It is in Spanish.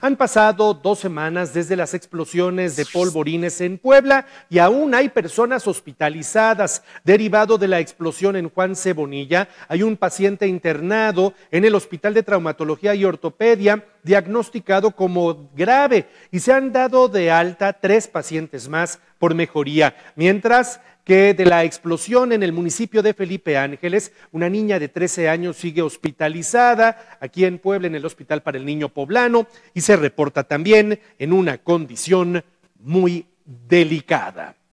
Han pasado dos semanas desde las explosiones de polvorines en Puebla y aún hay personas hospitalizadas. Derivado de la explosión en Juan Cebonilla, hay un paciente internado en el Hospital de Traumatología y Ortopedia diagnosticado como grave y se han dado de alta tres pacientes más por mejoría, mientras que de la explosión en el municipio de Felipe Ángeles, una niña de 13 años sigue hospitalizada aquí en Puebla, en el Hospital para el Niño Poblano, y se reporta también en una condición muy delicada.